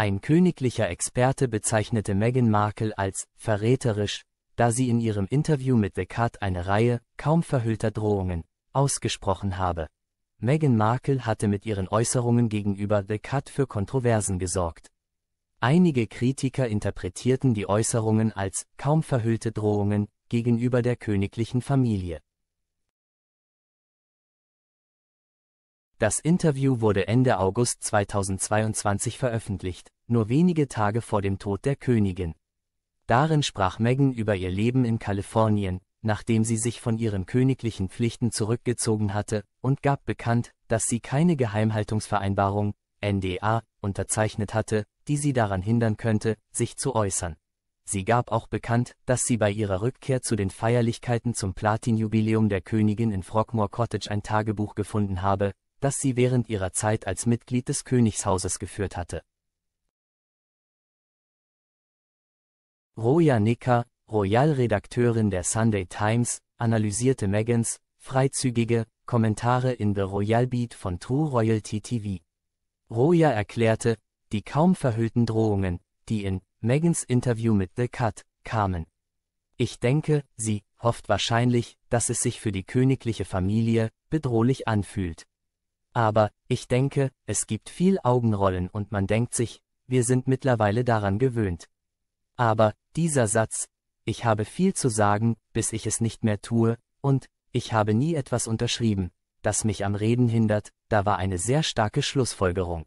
Ein königlicher Experte bezeichnete Meghan Markle als verräterisch, da sie in ihrem Interview mit The Cut eine Reihe kaum verhüllter Drohungen ausgesprochen habe. Meghan Markle hatte mit ihren Äußerungen gegenüber The Cut für Kontroversen gesorgt. Einige Kritiker interpretierten die Äußerungen als kaum verhüllte Drohungen gegenüber der königlichen Familie. Das Interview wurde Ende August 2022 veröffentlicht, nur wenige Tage vor dem Tod der Königin. Darin sprach Meghan über ihr Leben in Kalifornien, nachdem sie sich von ihren königlichen Pflichten zurückgezogen hatte, und gab bekannt, dass sie keine Geheimhaltungsvereinbarung, NDA, unterzeichnet hatte, die sie daran hindern könnte, sich zu äußern. Sie gab auch bekannt, dass sie bei ihrer Rückkehr zu den Feierlichkeiten zum Platinjubiläum der Königin in Frogmore Cottage ein Tagebuch gefunden habe, das sie während ihrer Zeit als Mitglied des Königshauses geführt hatte. Roja Nicker, Royal-Redakteurin der Sunday Times, analysierte Megans freizügige Kommentare in The Royal Beat von True Royalty TV. Roja erklärte, die kaum verhüllten Drohungen, die in Megans Interview mit The Cut kamen. Ich denke, sie hofft wahrscheinlich, dass es sich für die königliche Familie bedrohlich anfühlt. Aber, ich denke, es gibt viel Augenrollen und man denkt sich, wir sind mittlerweile daran gewöhnt. Aber, dieser Satz, ich habe viel zu sagen, bis ich es nicht mehr tue, und, ich habe nie etwas unterschrieben, das mich am Reden hindert, da war eine sehr starke Schlussfolgerung.